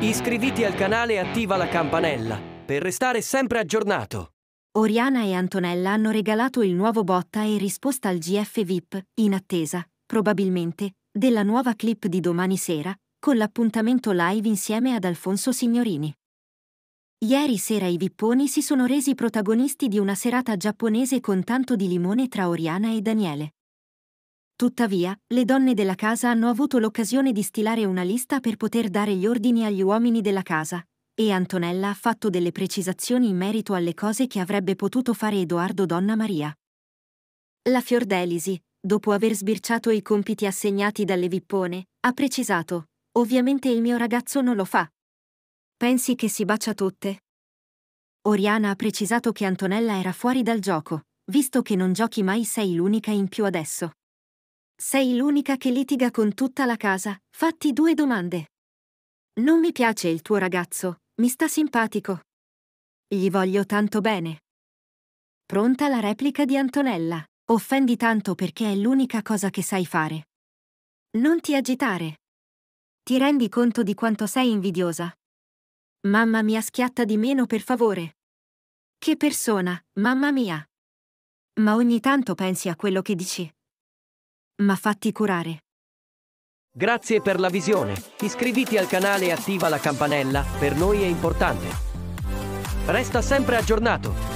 Iscriviti al canale e attiva la campanella per restare sempre aggiornato. Oriana e Antonella hanno regalato il nuovo botta e risposta al GF VIP, in attesa, probabilmente, della nuova clip di domani sera, con l'appuntamento live insieme ad Alfonso Signorini. Ieri sera i vipponi si sono resi protagonisti di una serata giapponese con tanto di limone tra Oriana e Daniele. Tuttavia, le donne della casa hanno avuto l'occasione di stilare una lista per poter dare gli ordini agli uomini della casa, e Antonella ha fatto delle precisazioni in merito alle cose che avrebbe potuto fare Edoardo Donna Maria. La Fiordelisi, dopo aver sbirciato i compiti assegnati dalle Vippone, ha precisato, ovviamente il mio ragazzo non lo fa. Pensi che si bacia tutte? Oriana ha precisato che Antonella era fuori dal gioco, visto che non giochi mai sei l'unica in più adesso. Sei l'unica che litiga con tutta la casa. Fatti due domande. Non mi piace il tuo ragazzo, mi sta simpatico. Gli voglio tanto bene. Pronta la replica di Antonella. Offendi tanto perché è l'unica cosa che sai fare. Non ti agitare. Ti rendi conto di quanto sei invidiosa? Mamma mia schiatta di meno per favore. Che persona, mamma mia. Ma ogni tanto pensi a quello che dici ma fatti curare. Grazie per la visione. Iscriviti al canale e attiva la campanella, per noi è importante. Resta sempre aggiornato.